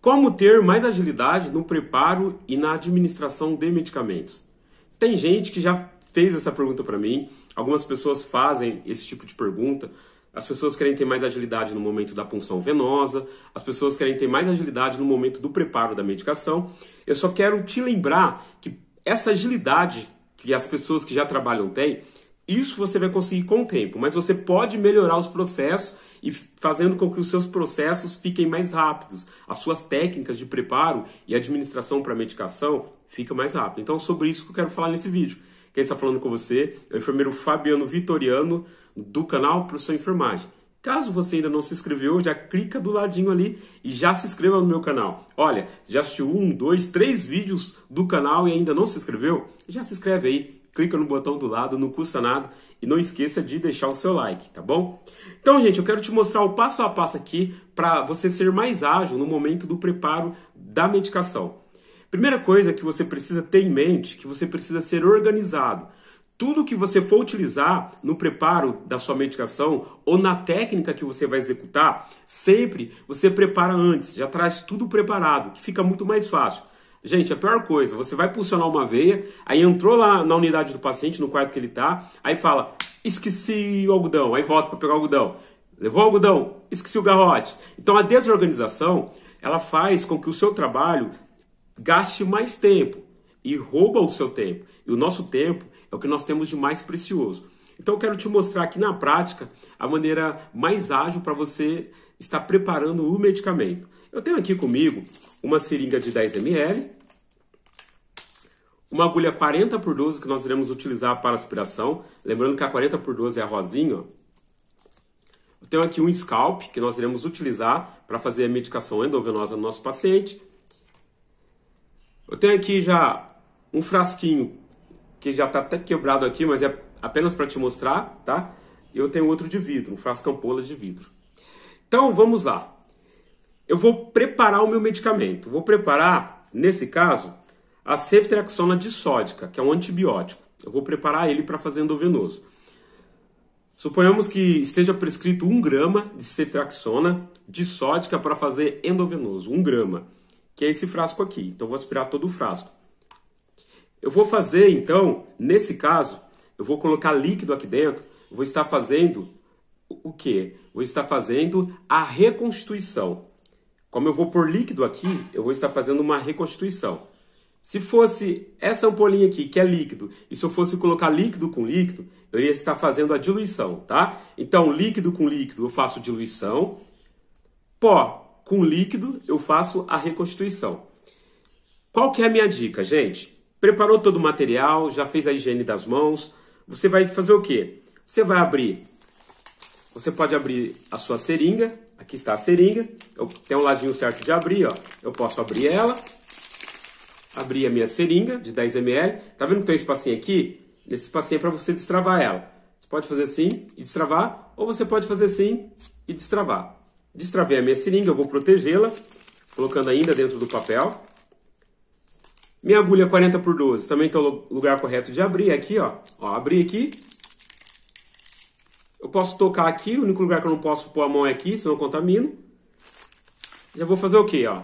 Como ter mais agilidade no preparo e na administração de medicamentos? Tem gente que já fez essa pergunta para mim, algumas pessoas fazem esse tipo de pergunta. As pessoas querem ter mais agilidade no momento da punção venosa, as pessoas querem ter mais agilidade no momento do preparo da medicação. Eu só quero te lembrar que essa agilidade que as pessoas que já trabalham têm, isso você vai conseguir com o tempo, mas você pode melhorar os processos e fazendo com que os seus processos fiquem mais rápidos, as suas técnicas de preparo e administração para medicação fica mais rápido. Então, é sobre isso que eu quero falar nesse vídeo. Quem está falando com você é o enfermeiro Fabiano Vitoriano do canal Profissão Enfermagem. Caso você ainda não se inscreveu, já clica do ladinho ali e já se inscreva no meu canal. Olha, já assistiu um, dois, três vídeos do canal e ainda não se inscreveu? Já se inscreve aí, clica no botão do lado, não custa nada e não esqueça de deixar o seu like, tá bom? Então, gente, eu quero te mostrar o passo a passo aqui para você ser mais ágil no momento do preparo da medicação. Primeira coisa que você precisa ter em mente, que você precisa ser organizado. Tudo que você for utilizar no preparo da sua medicação ou na técnica que você vai executar, sempre você prepara antes, já traz tudo preparado, que fica muito mais fácil. Gente, a pior coisa, você vai pulsionar uma veia, aí entrou lá na unidade do paciente, no quarto que ele tá, aí fala, esqueci o algodão, aí volta para pegar o algodão. Levou o algodão, esqueci o garrote. Então a desorganização, ela faz com que o seu trabalho gaste mais tempo e rouba o seu tempo. E o nosso tempo é o que nós temos de mais precioso. Então eu quero te mostrar aqui na prática a maneira mais ágil para você estar preparando o medicamento. Eu tenho aqui comigo uma seringa de 10 ml, uma agulha 40 por 12 que nós iremos utilizar para aspiração. Lembrando que a 40 por 12 é a rosinha. Eu tenho aqui um scalp que nós iremos utilizar para fazer a medicação endovenosa no nosso paciente. Eu tenho aqui já um frasquinho que já está até quebrado aqui, mas é apenas para te mostrar, tá? Eu tenho outro de vidro, um ampola de vidro. Então vamos lá. Eu vou preparar o meu medicamento. Vou preparar, nesse caso, a ceftriaxona disódica, que é um antibiótico. Eu vou preparar ele para fazer endovenoso. Suponhamos que esteja prescrito 1 grama de ceftriaxona disódica para fazer endovenoso. 1 grama, que é esse frasco aqui. Então, vou aspirar todo o frasco. Eu vou fazer, então, nesse caso, eu vou colocar líquido aqui dentro, vou estar fazendo o quê? Vou estar fazendo a reconstituição. Como eu vou por líquido aqui, eu vou estar fazendo uma reconstituição. Se fosse essa ampolinha aqui, que é líquido, e se eu fosse colocar líquido com líquido, eu ia estar fazendo a diluição, tá? Então, líquido com líquido eu faço diluição, pó com líquido eu faço a reconstituição. Qual que é a minha dica, gente? Preparou todo o material, já fez a higiene das mãos, você vai fazer o quê? Você vai abrir, você pode abrir a sua seringa, Aqui está a seringa. Eu, tem um ladinho certo de abrir, ó. Eu posso abrir ela. Abrir a minha seringa de 10 ml. Tá vendo que tem um espacinho aqui? Esse espacinho é para você destravar ela. Você pode fazer assim e destravar, ou você pode fazer assim e destravar. Destravei a minha seringa, eu vou protegê-la, colocando ainda dentro do papel. Minha agulha 40 é por 12, também tem o lugar correto de abrir aqui, ó. ó abri aqui, eu posso tocar aqui, o único lugar que eu não posso pôr a mão é aqui, senão eu contamino. Já vou fazer o quê, ó?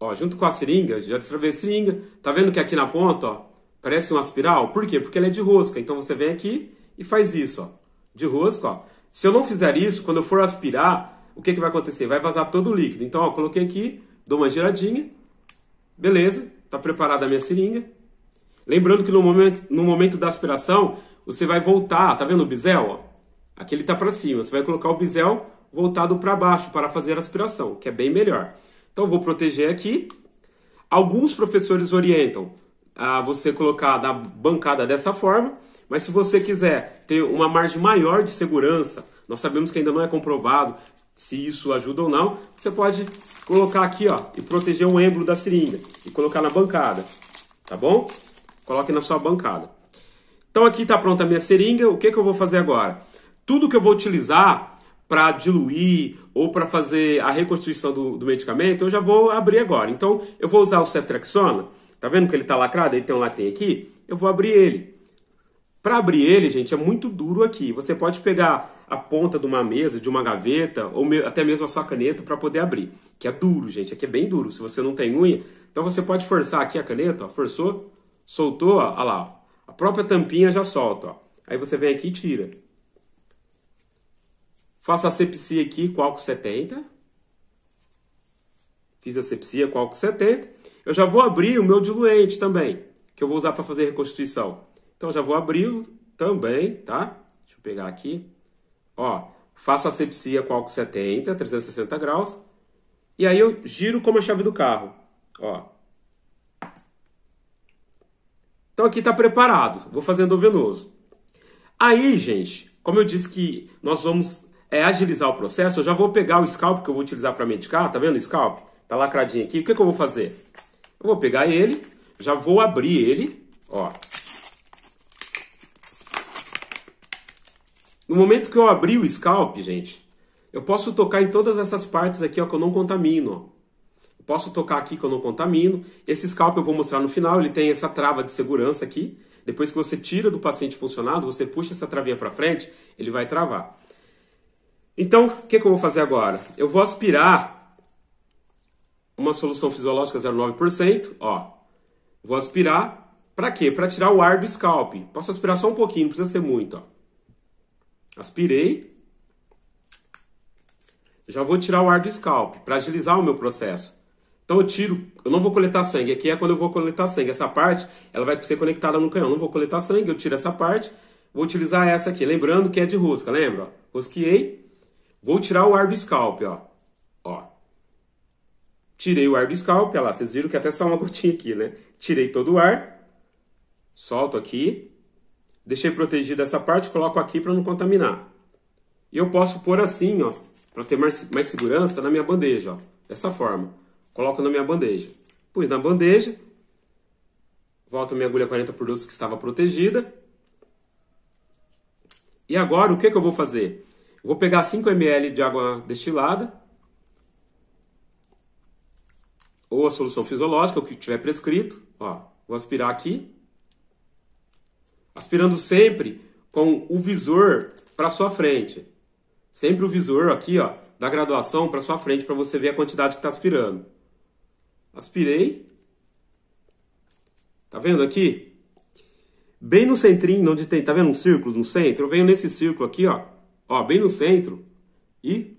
Ó, junto com a seringa, já destravei a seringa. Tá vendo que aqui na ponta, ó, parece uma espiral? Por quê? Porque ela é de rosca. Então você vem aqui e faz isso, ó. De rosca, ó. Se eu não fizer isso, quando eu for aspirar, o que, que vai acontecer? Vai vazar todo o líquido. Então, ó, coloquei aqui, dou uma giradinha. Beleza, tá preparada a minha seringa. Lembrando que no momento, no momento da aspiração, você vai voltar, tá vendo o bisel, ó? Aqui ele está para cima. Você vai colocar o bisel voltado para baixo para fazer a aspiração, que é bem melhor. Então vou proteger aqui. Alguns professores orientam a você colocar na bancada dessa forma, mas se você quiser ter uma margem maior de segurança, nós sabemos que ainda não é comprovado se isso ajuda ou não, você pode colocar aqui ó, e proteger o êmbolo da seringa e colocar na bancada, tá bom? Coloque na sua bancada. Então aqui está pronta a minha seringa, o que, que eu vou fazer agora? Tudo que eu vou utilizar para diluir ou para fazer a reconstituição do, do, medicamento, eu já vou abrir agora. Então, eu vou usar o ceftrexona. Tá vendo que ele está lacrado? Ele tem um lacrinho aqui. Eu vou abrir ele. Para abrir ele, gente, é muito duro aqui. Você pode pegar a ponta de uma mesa, de uma gaveta, ou me, até mesmo a sua caneta para poder abrir. Que é duro, gente. Aqui é bem duro. Se você não tem unha, então você pode forçar aqui a caneta, ó. Forçou, soltou, ó. Olha lá. Ó. A própria tampinha já solta, ó. Aí você vem aqui e tira. Faço a sepsia aqui com álcool 70. Fiz a sepsia com álcool 70. Eu já vou abrir o meu diluente também, que eu vou usar para fazer a reconstituição. Então já vou abri-lo também, tá? Deixa eu pegar aqui. Ó, faço a sepsia com álcool 70, 360 graus. E aí eu giro como a chave do carro, ó. Então aqui está preparado. Vou fazendo venoso. Aí, gente, como eu disse que nós vamos é agilizar o processo, eu já vou pegar o scalp que eu vou utilizar para medicar, tá vendo o scalp? Tá lacradinho aqui. O que, que eu vou fazer? Eu vou pegar ele, já vou abrir ele, ó. No momento que eu abrir o scalp, gente, eu posso tocar em todas essas partes aqui, ó, que eu não contamino, ó. Eu posso tocar aqui que eu não contamino. Esse scalp eu vou mostrar no final, ele tem essa trava de segurança aqui. Depois que você tira do paciente funcionado, você puxa essa travinha para frente, ele vai travar. Então, o que, que eu vou fazer agora? Eu vou aspirar uma solução fisiológica 0,9%, ó. Vou aspirar para quê? Para tirar o ar do scalp. Posso aspirar só um pouquinho, não precisa ser muito, ó. Aspirei. Já vou tirar o ar do scalp para agilizar o meu processo. Então eu tiro, eu não vou coletar sangue. Aqui é quando eu vou coletar sangue. Essa parte, ela vai ser conectada no canhão. Eu não vou coletar sangue, eu tiro essa parte. Vou utilizar essa aqui. Lembrando que é de rosca, lembra? Rosqueei, Vou tirar o ar do scalp, ó. Ó. Tirei o ar do scalp, ó lá. Vocês viram que até só uma gotinha aqui, né? Tirei todo o ar. Solto aqui. Deixei protegida essa parte, coloco aqui para não contaminar. E eu posso pôr assim, ó, para ter mais, mais segurança na minha bandeja, ó. Dessa forma. Coloco na minha bandeja. Pus na bandeja. Volto minha agulha 40 por 12 que estava protegida. E agora o que, que eu vou fazer? Vou pegar 5 ml de água destilada ou a solução fisiológica, o que tiver prescrito. Ó, vou aspirar aqui. Aspirando sempre com o visor para sua frente. Sempre o visor aqui, ó, da graduação para sua frente para você ver a quantidade que está aspirando. Aspirei. Tá vendo aqui? Bem no centrinho, onde tem, tá vendo um círculo no centro? Eu venho nesse círculo aqui, ó ó, bem no centro e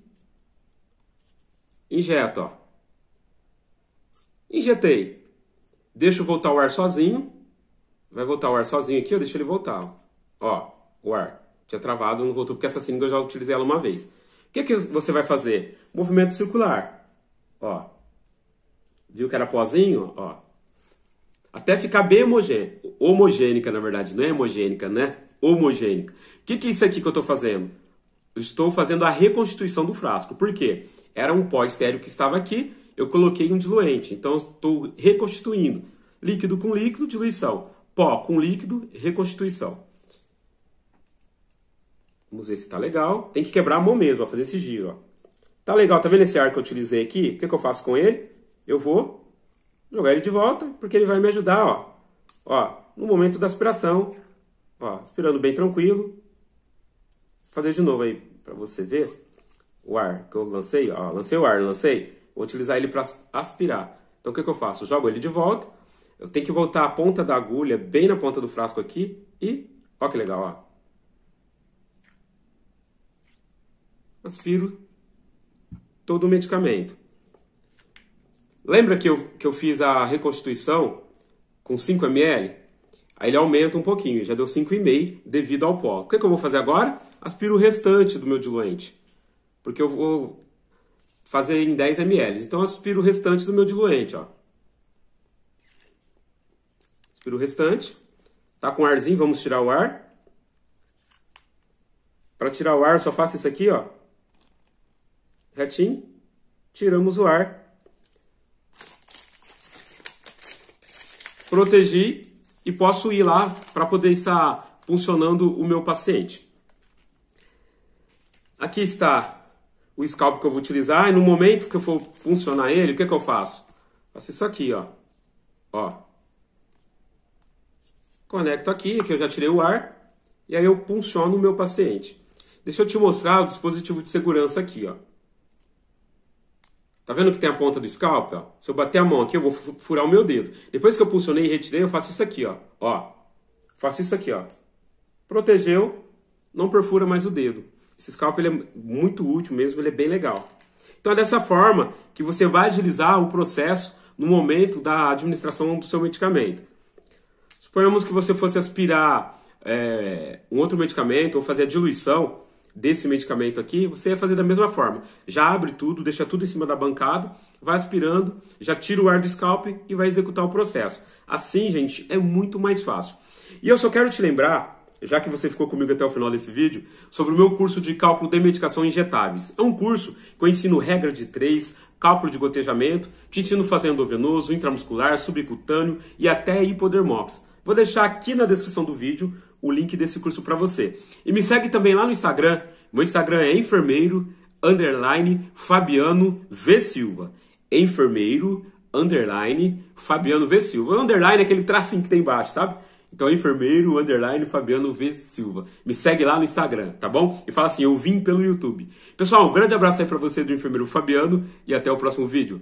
injeta, ó. Injetei. Deixo voltar o ar sozinho. Vai voltar o ar sozinho aqui, eu deixo ele voltar. Ó, o ar tinha travado, não voltou, porque essa seringa eu já utilizei ela uma vez. O que, que você vai fazer? Movimento circular. Ó. Viu que era pozinho? Ó. Até ficar bem homogênica. Homogênica, na verdade, não é hemogênica, né? Homogênica. O que, que é isso aqui que eu estou fazendo? estou fazendo a reconstituição do frasco. Por quê? Era um pó estéreo que estava aqui, eu coloquei um diluente. Então, estou reconstituindo. Líquido com líquido, diluição. Pó com líquido, reconstituição. Vamos ver se está legal. Tem que quebrar a mão mesmo para fazer esse giro. Ó. Tá legal, tá vendo esse ar que eu utilizei aqui? O que, que eu faço com ele? Eu vou jogar ele de volta, porque ele vai me ajudar, ó. Ó, no momento da aspiração, ó, aspirando bem tranquilo. Vou fazer de novo aí, para você ver o ar que eu lancei, ó, lancei o ar, lancei, vou utilizar ele para aspirar. Então o que, que eu faço? Eu jogo ele de volta, eu tenho que voltar a ponta da agulha bem na ponta do frasco aqui e, ó que legal, ó. Aspiro todo o medicamento. Lembra que eu, que eu fiz a reconstituição com 5 ml? Aí ele aumenta um pouquinho, já deu 5,5 devido ao pó. O que, é que eu vou fazer agora? Aspiro o restante do meu diluente, porque eu vou fazer em 10 ml. Então aspiro o restante do meu diluente, ó. Aspiro o restante. Tá com arzinho, vamos tirar o ar. Para tirar o ar, só faço isso aqui, ó. Retinho. Tiramos o ar. Protegi e posso ir lá para poder estar funcionando o meu paciente. Aqui está o scalp que eu vou utilizar e no momento que eu for funcionar ele, o que, é que eu faço? Faço isso aqui, ó. ó. Conecto aqui, que eu já tirei o ar, e aí eu funciono o meu paciente. Deixa eu te mostrar o dispositivo de segurança aqui, ó. Tá vendo que tem a ponta do scalpel? Se eu bater a mão aqui, eu vou furar o meu dedo. Depois que eu pulsionei e retirei, eu faço isso aqui, ó. Ó. Faço isso aqui, ó. Protegeu, não perfura mais o dedo. Esse scalpel é muito útil mesmo, ele é bem legal. Então é dessa forma que você vai agilizar o processo no momento da administração do seu medicamento. Suponhamos que você fosse aspirar é, um outro medicamento ou fazer a diluição desse medicamento aqui, você vai fazer da mesma forma. Já abre tudo, deixa tudo em cima da bancada, vai aspirando, já tira o ar do scalp e vai executar o processo. Assim, gente, é muito mais fácil. E eu só quero te lembrar, já que você ficou comigo até o final desse vídeo, sobre o meu curso de cálculo de medicação injetáveis. É um curso que eu ensino regra de três, cálculo de gotejamento, te ensino fazendo venoso, intramuscular, subcutâneo e até hipodermops. Vou deixar aqui na descrição do vídeo o link desse curso para você. E me segue também lá no Instagram. Meu Instagram é enfermeiro underline Fabiano V Silva. Enfermeiro underline Fabiano V Silva. O underline é aquele tracinho que tem embaixo, sabe? Então, enfermeiro, underline, Fabiano V. Silva. Me segue lá no Instagram, tá bom? E fala assim, eu vim pelo YouTube. Pessoal, um grande abraço aí para você do enfermeiro Fabiano e até o próximo vídeo.